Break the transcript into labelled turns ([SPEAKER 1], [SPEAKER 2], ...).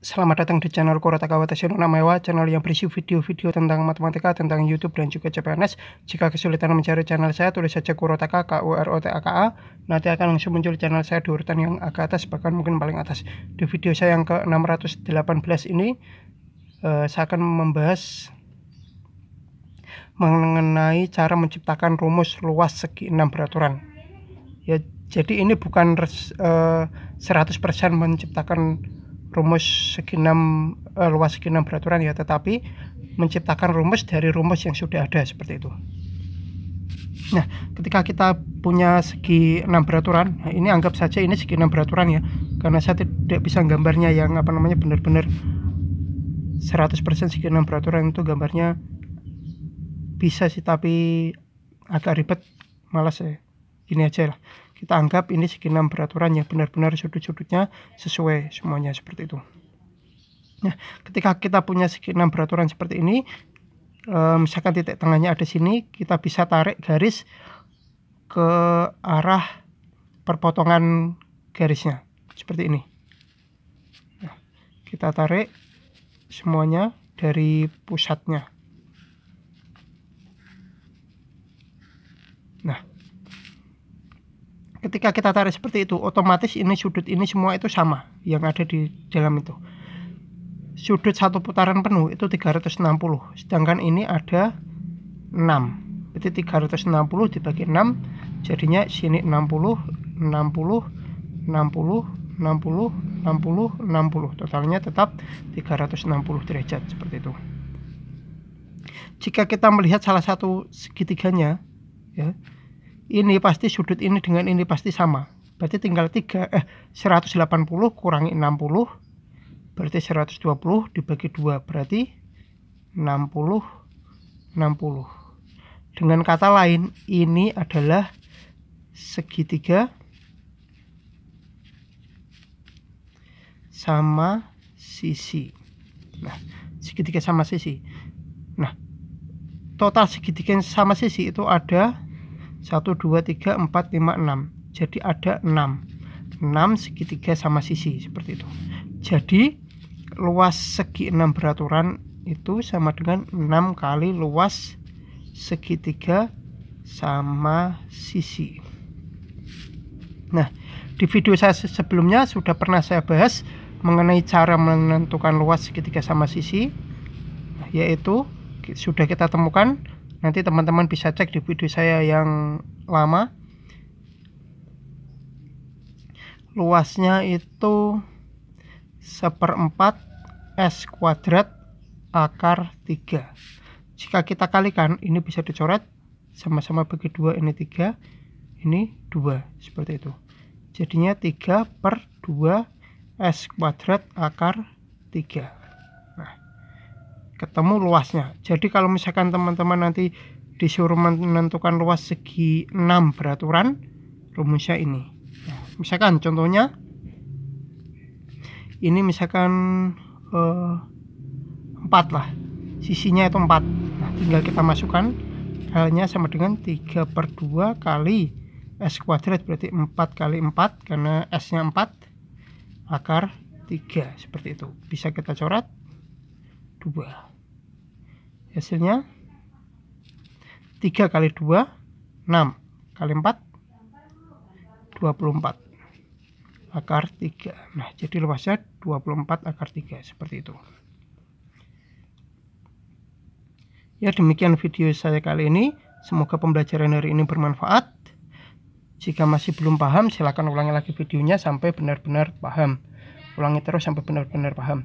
[SPEAKER 1] Selamat datang di channel Kurotaka Watashi no Namewa, channel yang berisi video-video tentang matematika, tentang YouTube, dan juga CPNS. Jika kesulitan mencari channel saya, tulis saja Kurotaka, k u r o t a k a Nanti akan langsung muncul channel saya di urutan yang agak atas, bahkan mungkin paling atas. Di video saya yang ke-618 ini, eh, saya akan membahas mengenai cara menciptakan rumus luas segi enam beraturan. Ya, jadi ini bukan res, eh, persen 100% menciptakan rumus enam uh, eh, luas enam peraturan ya tetapi menciptakan rumus dari rumus yang sudah ada seperti itu nah ketika kita punya segi enam peraturan nah ini anggap saja ini segi enam peraturan ya karena saya tidak bisa gambarnya yang apa namanya benar-benar 100% segi enam peraturan itu gambarnya bisa sih tapi agak ribet malas ya ini aja lah kita anggap ini sekian peraturan yang benar-benar sudut-sudutnya sesuai semuanya seperti itu. Nah, ketika kita punya sekian peraturan seperti ini, eh, misalkan titik tengahnya ada sini, kita bisa tarik garis ke arah perpotongan garisnya seperti ini. Nah, kita tarik semuanya dari pusatnya. Nah, ketika kita tarik seperti itu otomatis ini sudut ini semua itu sama yang ada di dalam itu sudut satu putaran penuh itu 360 sedangkan ini ada 6 berarti 360 dibagi 6 jadinya sini 60 60 60 60 60 60 totalnya tetap 360 derajat seperti itu jika kita melihat salah satu segitiganya ya ini pasti sudut ini dengan ini pasti sama berarti tinggal 3 eh 180 kurangi 60 berarti 120 dibagi 2 berarti 60 60 dengan kata lain ini adalah segitiga sama sisi nah segitiga sama sisi nah total segitiga sama sisi itu ada 1, 2, 3, 4, 5, 6 jadi ada 6 6 segitiga sama sisi seperti itu jadi luas segi 6 beraturan itu sama dengan 6 kali luas segitiga sama sisi nah di video saya sebelumnya sudah pernah saya bahas mengenai cara menentukan luas segitiga sama sisi yaitu sudah kita temukan nanti teman-teman bisa cek di video saya yang lama luasnya itu seperempat S kuadrat akar 3 jika kita kalikan ini bisa dicoret sama-sama bagi dua ini 3 ini 2 seperti itu jadinya 3 per 2 S kuadrat akar 3 ketemu luasnya jadi kalau misalkan teman-teman nanti disuruh menentukan luas segi 6 beraturan rumusnya ini ya, misalkan contohnya ini misalkan eh, 4 lah sisinya itu 4 nah, tinggal kita masukkan halnya sama dengan 3 per 2 kali S kuadrat berarti 4 kali 4 karena S nya 4 akar 3 seperti itu bisa kita coret 2 hasilnya 3 kali 2 6 kali 4 24 akar 3 nah jadi luasnya 24 akar 3 seperti itu ya demikian video saya kali ini semoga pembelajaran hari ini bermanfaat jika masih belum paham silahkan ulangi lagi videonya sampai benar-benar paham ulangi terus sampai benar-benar paham